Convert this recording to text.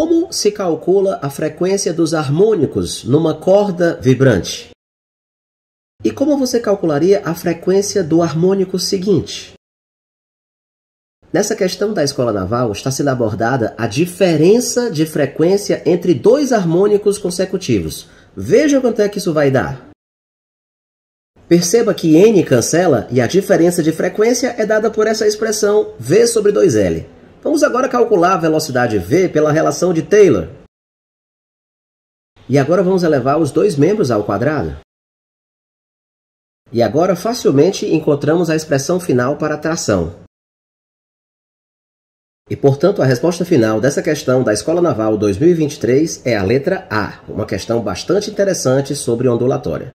Como se calcula a frequência dos harmônicos numa corda vibrante? E como você calcularia a frequência do harmônico seguinte? Nessa questão da escola naval está sendo abordada a diferença de frequência entre dois harmônicos consecutivos. Veja quanto é que isso vai dar. Perceba que n cancela e a diferença de frequência é dada por essa expressão v sobre 2l. Vamos agora calcular a velocidade v pela relação de Taylor. E agora vamos elevar os dois membros ao quadrado. E agora facilmente encontramos a expressão final para a tração. E portanto, a resposta final dessa questão da Escola Naval 2023 é a letra A, uma questão bastante interessante sobre ondulatória.